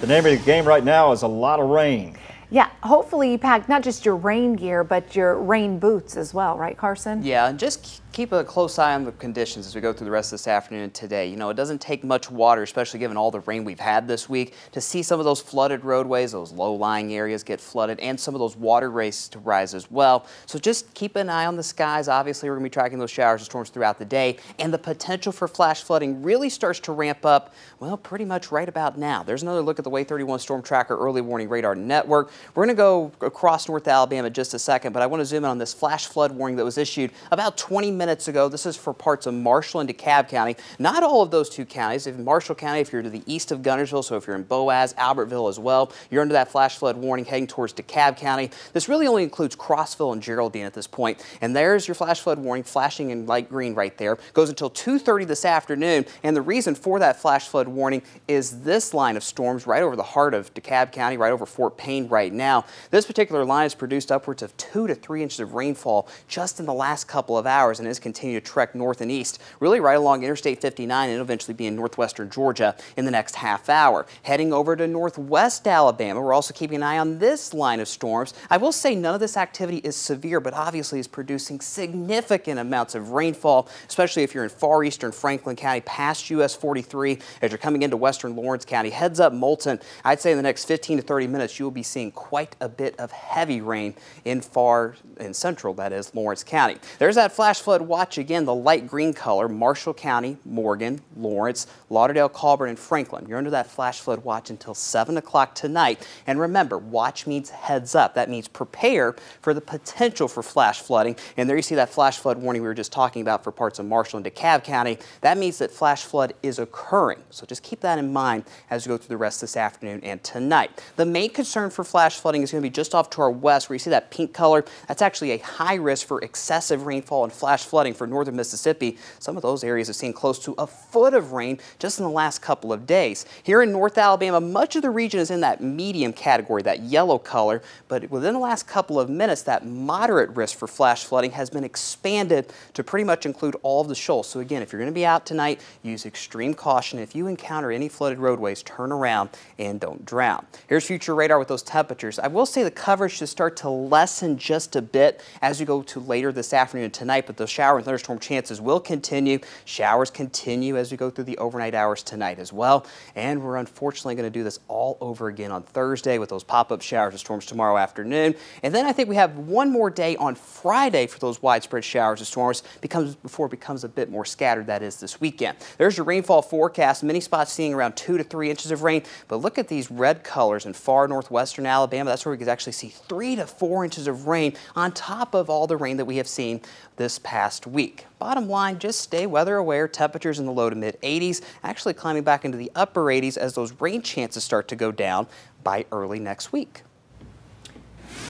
The name of the game right now is a lot of rain. Yeah, hopefully you pack not just your rain gear, but your rain boots as well, right, Carson? Yeah, and just keep a close eye on the conditions as we go through the rest of this afternoon and today. You know, it doesn't take much water, especially given all the rain we've had this week, to see some of those flooded roadways, those low-lying areas get flooded, and some of those water rates to rise as well. So just keep an eye on the skies. Obviously, we're going to be tracking those showers and storms throughout the day, and the potential for flash flooding really starts to ramp up, well, pretty much right about now. There's another look at the Way 31 Storm Tracker Early Warning Radar Network. We're going to go across North Alabama just a second, but I want to zoom in on this flash flood warning that was issued about 20 minutes ago. This is for parts of Marshall and DeKalb County. Not all of those two counties. If Marshall County, if you're to the east of Gunnersville, so if you're in Boaz, Albertville as well, you're under that flash flood warning heading towards DeKalb County. This really only includes Crossville and Geraldine at this point. And there's your flash flood warning flashing in light green right there. Goes until 2.30 this afternoon. And the reason for that flash flood warning is this line of storms right over the heart of DeKalb County, right over Fort Payne right right now. This particular line has produced upwards of two to three inches of rainfall just in the last couple of hours and has continued to trek north and east, really right along Interstate 59 and eventually be in northwestern Georgia in the next half hour. Heading over to northwest Alabama, we're also keeping an eye on this line of storms. I will say none of this activity is severe, but obviously is producing significant amounts of rainfall, especially if you're in far eastern Franklin County past US 43 as you're coming into western Lawrence County. Heads up Moulton, I'd say in the next 15 to 30 minutes you will be seeing quite a bit of heavy rain in far and central, that is Lawrence County. There's that flash flood watch again, the light green color, Marshall County, Morgan, Lawrence, Lauderdale, Colburn, and Franklin. You're under that flash flood watch until 7 o'clock tonight. And remember, watch means heads up. That means prepare for the potential for flash flooding. And there you see that flash flood warning we were just talking about for parts of Marshall and DeKalb County. That means that flash flood is occurring. So just keep that in mind as you go through the rest this afternoon and tonight. The main concern for flash flash flooding is going to be just off to our west where you see that pink color. That's actually a high risk for excessive rainfall and flash flooding for northern Mississippi. Some of those areas have seen close to a foot of rain just in the last couple of days. Here in North Alabama, much of the region is in that medium category, that yellow color, but within the last couple of minutes, that moderate risk for flash flooding has been expanded to pretty much include all of the shoals. So again, if you're going to be out tonight, use extreme caution. If you encounter any flooded roadways, turn around and don't drown. Here's future radar with those temperatures temperatures. I will say the coverage should start to lessen just a bit as we go to later this afternoon and tonight, but the shower and thunderstorm chances will continue. Showers continue as we go through the overnight hours tonight as well. And we're unfortunately going to do this all over again on Thursday with those pop-up showers and storms tomorrow afternoon. And then I think we have one more day on Friday for those widespread showers and storms becomes before it becomes a bit more scattered. That is this weekend. There's your rainfall forecast. Many spots seeing around two to three inches of rain, but look at these red colors in far northwestern Alabama. Alabama, that's where we could actually see three to four inches of rain on top of all the rain that we have seen this past week. Bottom line, just stay weather aware. Temperatures in the low to mid 80s, actually climbing back into the upper 80s as those rain chances start to go down by early next week.